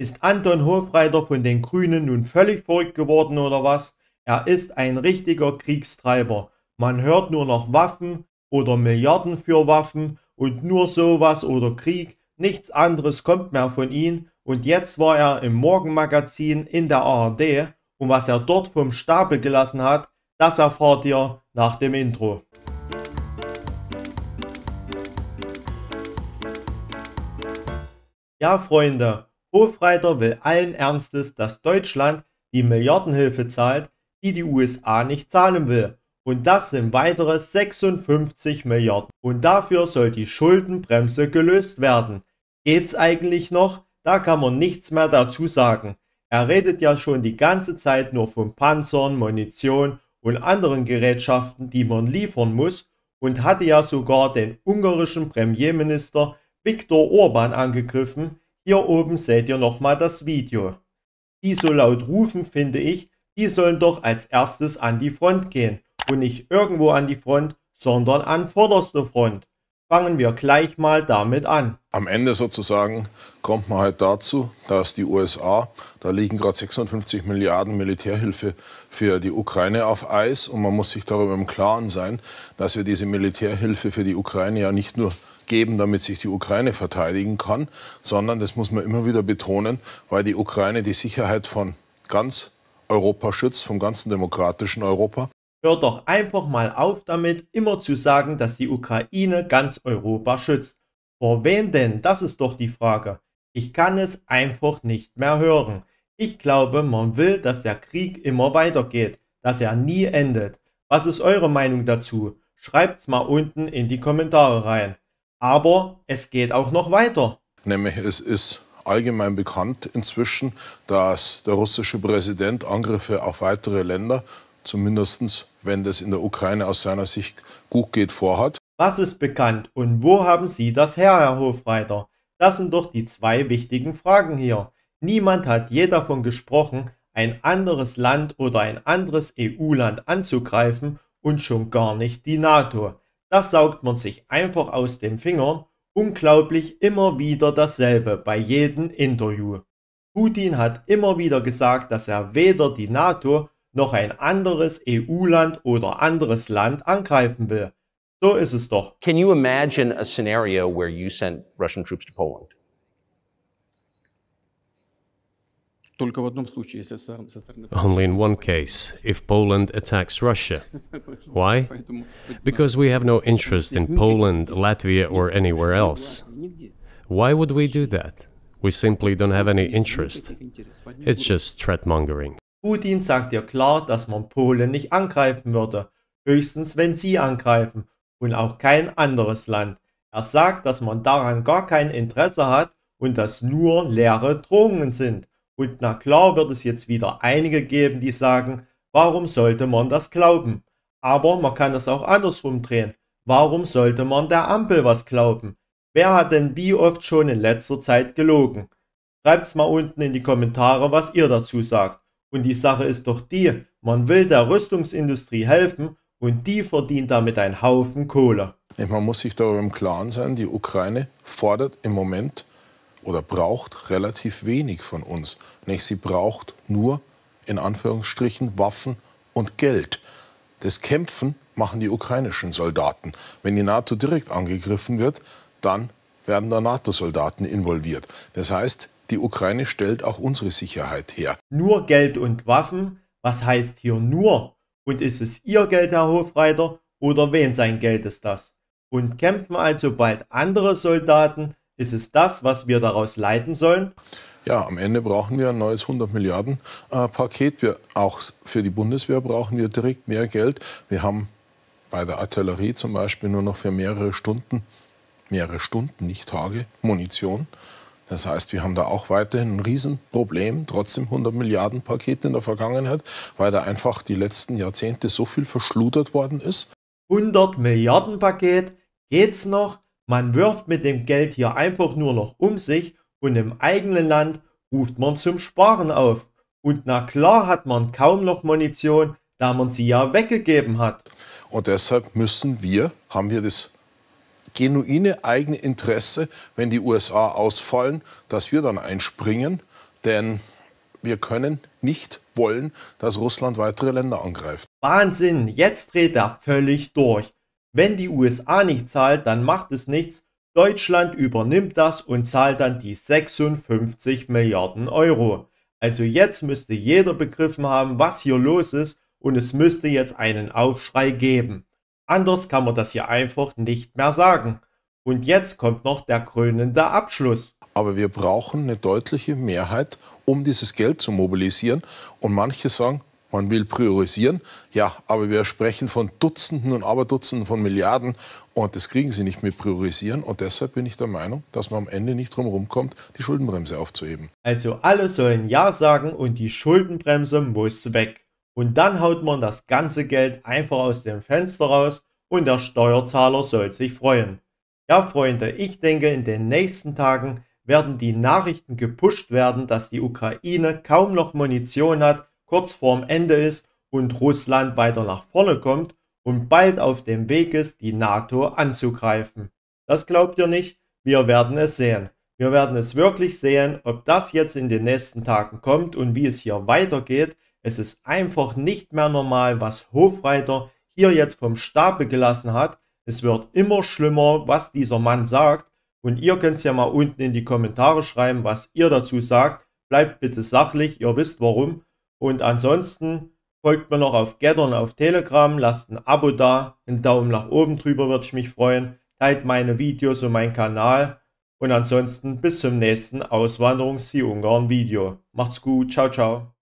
Ist Anton Hofreiter von den Grünen nun völlig verrückt geworden oder was? Er ist ein richtiger Kriegstreiber. Man hört nur noch Waffen oder Milliarden für Waffen und nur sowas oder Krieg. Nichts anderes kommt mehr von ihm. Und jetzt war er im Morgenmagazin in der ARD und was er dort vom Stapel gelassen hat, das erfahrt ihr nach dem Intro. Ja, Freunde, Hofreiter will allen Ernstes, dass Deutschland die Milliardenhilfe zahlt, die die USA nicht zahlen will. Und das sind weitere 56 Milliarden. Und dafür soll die Schuldenbremse gelöst werden. Geht's eigentlich noch? Da kann man nichts mehr dazu sagen. Er redet ja schon die ganze Zeit nur von Panzern, Munition und anderen Gerätschaften, die man liefern muss und hatte ja sogar den ungarischen Premierminister Viktor Orban angegriffen, hier oben seht ihr nochmal das Video. Die so laut rufen, finde ich, die sollen doch als erstes an die Front gehen. Und nicht irgendwo an die Front, sondern an vorderster Front. Fangen wir gleich mal damit an. Am Ende sozusagen kommt man halt dazu, dass die USA, da liegen gerade 56 Milliarden Militärhilfe für die Ukraine auf Eis und man muss sich darüber im Klaren sein, dass wir diese Militärhilfe für die Ukraine ja nicht nur geben, damit sich die Ukraine verteidigen kann, sondern, das muss man immer wieder betonen, weil die Ukraine die Sicherheit von ganz Europa schützt, vom ganzen demokratischen Europa. Hört doch einfach mal auf damit, immer zu sagen, dass die Ukraine ganz Europa schützt. Vor wen denn? Das ist doch die Frage. Ich kann es einfach nicht mehr hören. Ich glaube, man will, dass der Krieg immer weitergeht, dass er nie endet. Was ist eure Meinung dazu? Schreibt's mal unten in die Kommentare rein. Aber es geht auch noch weiter. Nämlich es ist allgemein bekannt inzwischen, dass der russische Präsident Angriffe auf weitere Länder, zumindest wenn das in der Ukraine aus seiner Sicht gut geht, vorhat. Was ist bekannt und wo haben Sie das her, Herr Hofreiter? Das sind doch die zwei wichtigen Fragen hier. Niemand hat je davon gesprochen, ein anderes Land oder ein anderes EU-Land anzugreifen und schon gar nicht die NATO. Das saugt man sich einfach aus den Fingern, unglaublich immer wieder dasselbe bei jedem Interview. Putin hat immer wieder gesagt, dass er weder die NATO noch ein anderes EU-Land oder anderes Land angreifen will. So ist es doch. Can you imagine a scenario where you sent Russian troops to Poland? Only in one case, if Poland attacks Russia. Why? Because we have no interest in Poland, Latvia or anywhere else. Why would we do that? We simply don't have any interest. It's just threatmongering. Putin sagt ihr klar, dass man Polen nicht angreifen würde, höchstens wenn sie angreifen und auch kein anderes Land. Er sagt, dass man daran gar kein Interesse hat und das nur leere Drohungen sind. Und na klar wird es jetzt wieder einige geben, die sagen, warum sollte man das glauben? Aber man kann das auch andersrum drehen. Warum sollte man der Ampel was glauben? Wer hat denn wie oft schon in letzter Zeit gelogen? Schreibt's mal unten in die Kommentare, was ihr dazu sagt. Und die Sache ist doch die, man will der Rüstungsindustrie helfen und die verdient damit einen Haufen Kohle. Man muss sich darüber im Klaren sein, die Ukraine fordert im Moment oder braucht relativ wenig von uns. Nicht? Sie braucht nur, in Anführungsstrichen, Waffen und Geld. Das Kämpfen machen die ukrainischen Soldaten. Wenn die NATO direkt angegriffen wird, dann werden da NATO-Soldaten involviert. Das heißt, die Ukraine stellt auch unsere Sicherheit her. Nur Geld und Waffen, was heißt hier nur? Und ist es ihr Geld, Herr Hofreiter, oder wen sein Geld ist das? Und kämpfen also bald andere Soldaten ist es das, was wir daraus leiten sollen? Ja, am Ende brauchen wir ein neues 100 Milliarden äh, Paket. Wir, auch für die Bundeswehr brauchen wir direkt mehr Geld. Wir haben bei der Artillerie zum Beispiel nur noch für mehrere Stunden, mehrere Stunden, nicht Tage, Munition. Das heißt, wir haben da auch weiterhin ein Riesenproblem, trotzdem 100 Milliarden Paket in der Vergangenheit, weil da einfach die letzten Jahrzehnte so viel verschludert worden ist. 100 Milliarden Paket, geht's noch? Man wirft mit dem Geld hier einfach nur noch um sich und im eigenen Land ruft man zum Sparen auf. Und na klar hat man kaum noch Munition, da man sie ja weggegeben hat. Und deshalb müssen wir, haben wir das genuine eigene Interesse, wenn die USA ausfallen, dass wir dann einspringen, denn wir können nicht wollen, dass Russland weitere Länder angreift. Wahnsinn, jetzt dreht er völlig durch. Wenn die USA nicht zahlt, dann macht es nichts. Deutschland übernimmt das und zahlt dann die 56 Milliarden Euro. Also jetzt müsste jeder begriffen haben, was hier los ist und es müsste jetzt einen Aufschrei geben. Anders kann man das hier einfach nicht mehr sagen. Und jetzt kommt noch der krönende Abschluss. Aber wir brauchen eine deutliche Mehrheit, um dieses Geld zu mobilisieren. Und manche sagen, man will priorisieren. Ja, aber wir sprechen von Dutzenden und Aberdutzenden von Milliarden und das kriegen sie nicht mit priorisieren. Und deshalb bin ich der Meinung, dass man am Ende nicht drum rumkommt, die Schuldenbremse aufzuheben. Also alle sollen Ja sagen und die Schuldenbremse muss weg. Und dann haut man das ganze Geld einfach aus dem Fenster raus und der Steuerzahler soll sich freuen. Ja, Freunde, ich denke, in den nächsten Tagen werden die Nachrichten gepusht werden, dass die Ukraine kaum noch Munition hat kurz vorm Ende ist und Russland weiter nach vorne kommt und bald auf dem Weg ist, die NATO anzugreifen. Das glaubt ihr nicht? Wir werden es sehen. Wir werden es wirklich sehen, ob das jetzt in den nächsten Tagen kommt und wie es hier weitergeht. Es ist einfach nicht mehr normal, was Hofreiter hier jetzt vom Stapel gelassen hat. Es wird immer schlimmer, was dieser Mann sagt. Und ihr könnt es ja mal unten in die Kommentare schreiben, was ihr dazu sagt. Bleibt bitte sachlich, ihr wisst warum. Und ansonsten folgt mir noch auf Getter auf Telegram, lasst ein Abo da, einen Daumen nach oben drüber würde ich mich freuen, teilt meine Videos und meinen Kanal und ansonsten bis zum nächsten Auswanderungs-Ungarn-Video. Macht's gut, ciao, ciao.